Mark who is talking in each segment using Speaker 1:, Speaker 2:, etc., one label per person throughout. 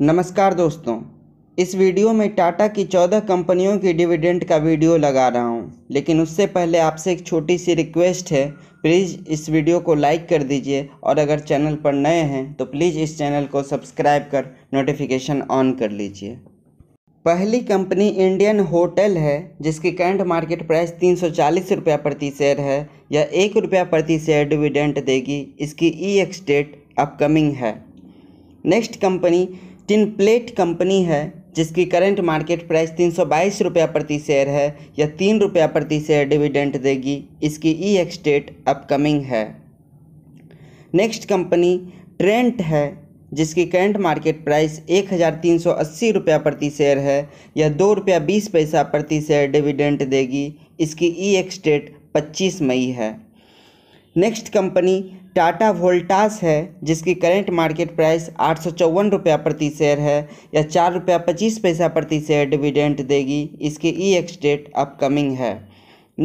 Speaker 1: नमस्कार दोस्तों इस वीडियो में टाटा की चौदह कंपनियों की डिविडेंड का वीडियो लगा रहा हूं लेकिन उससे पहले आपसे एक छोटी सी रिक्वेस्ट है प्लीज़ इस वीडियो को लाइक कर दीजिए और अगर चैनल पर नए हैं तो प्लीज़ इस चैनल को सब्सक्राइब कर नोटिफिकेशन ऑन कर लीजिए पहली कंपनी इंडियन होटल है जिसकी करंट मार्केट प्राइस तीन सौ प्रति शेयर है यह एक रुपया प्रति शेयर डिविडेंट देगी इसकी ई एक्स डेट अपकमिंग है next company tin plate company है जिसकी करंट मार्केट प्राइस तीन सौ बाईस रुपया प्रति शेयर है या तीन रुपया प्रति शेयर डिविडेंट देगी इसकी ई एक्सटेट अपकमिंग है नेक्स्ट कंपनी ट्रेंट है जिसकी करंट मार्केट प्राइस एक हज़ार तीन सौ अस्सी रुपया प्रति शेयर है या दो रुपया बीस पैसा प्रति शेयर डिविडेंट देगी इसकी ई एक्सटेट पच्चीस मई है नेक्स्ट कंपनी टाटा वोल्टास है जिसकी करंट मार्केट प्राइस आठ सौ चौवन रुपया प्रति शेयर है या चार रुपया पच्चीस पैसा प्रति शेयर डिविडेंट देगी इसकी ई एक्स डेट अपकमिंग है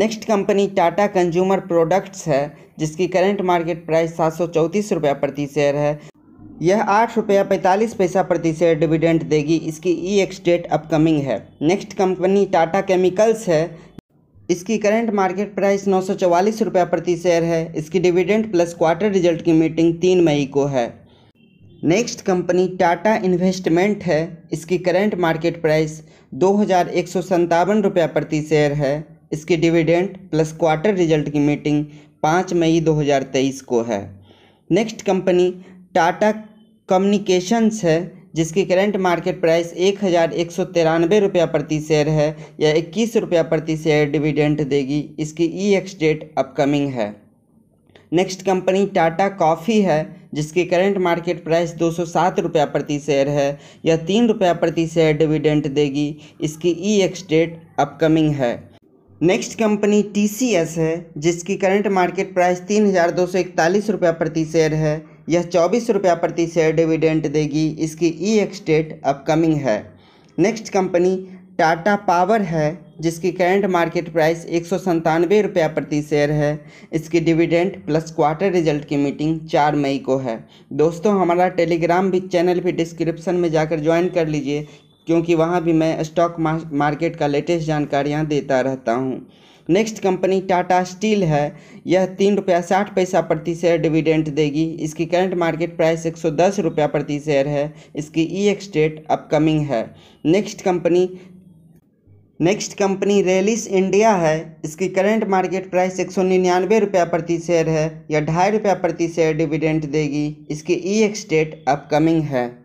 Speaker 1: next company Tata consumer products है जिसकी करंट मार्केट प्राइस सात सौ चौंतीस रुपया प्रति शेयर है यह आठ रुपया पैंतालीस पैसा प्रति शेयर डिविडेंट देगी इसकी ई एक्स डेट अपकमिंग है नेक्स्ट कंपनी टाटा केमिकल्स है इसकी करंट मार्केट प्राइस नौ रुपया प्रति शेयर है इसकी डिविडेंड प्लस क्वार्टर रिजल्ट की मीटिंग तीन मई को है नेक्स्ट कंपनी टाटा इन्वेस्टमेंट है इसकी करंट मार्केट प्राइस दो रुपया प्रति शेयर है इसकी डिविडेंड प्लस क्वार्टर रिजल्ट की मीटिंग पाँच मई 2023 को है नेक्स्ट कंपनी टाटा कम्युनिकेशंस है जिसकी करंट मार्केट प्राइस एक हज़ार एक सौ तिरानवे प्रति शेयर है या इक्कीस रुपया प्रति शेयर डिविडेंट देगी इसकी ई एक्स डेट अपकमिंग है नेक्स्ट कंपनी टाटा कॉफ़ी है जिसकी करंट मार्केट प्राइस दो सौ सात रुपया प्रति शेयर है या तीन रुपया प्रति शेयर डिविडेंट देगी इसकी ई एक्स डेट अपकमिंग है नेक्स्ट कंपनी टी है जिसकी करंट मार्केट प्राइस तीन हज़ार दो सौ इकतालीस रुपया प्रति शेयर है यह चौबीस रुपया प्रति शेयर डिविडेंट देगी इसकी ई एक्सटेट अपकमिंग है नेक्स्ट कंपनी टाटा पावर है जिसकी करंट मार्केट प्राइस एक सौ रुपया प्रति शेयर है इसकी डिविडेंट प्लस क्वार्टर रिजल्ट की मीटिंग चार मई को है दोस्तों हमारा टेलीग्राम भी चैनल भी डिस्क्रिप्शन में जाकर ज्वाइन कर लीजिए क्योंकि वहाँ भी मैं स्टॉक मार्केट का लेटेस्ट जानकारियाँ देता रहता हूँ नेक्स्ट कंपनी टाटा स्टील है यह तीन रुपया साठ पैसा प्रति शेयर डिविडेंट देगी इसकी करंट मार्केट प्राइस एक सौ दस रुपया प्रति शेयर है इसकी ई डेट अपकमिंग है next company next company Rallis India है इसकी करंट मार्केट प्राइस एक सौ निन्यानवे रुपया प्रति शेयर है यह ढाई रुपया प्रति शेयर डिविडेंट देगी इसकी ई डेट अपकमिंग है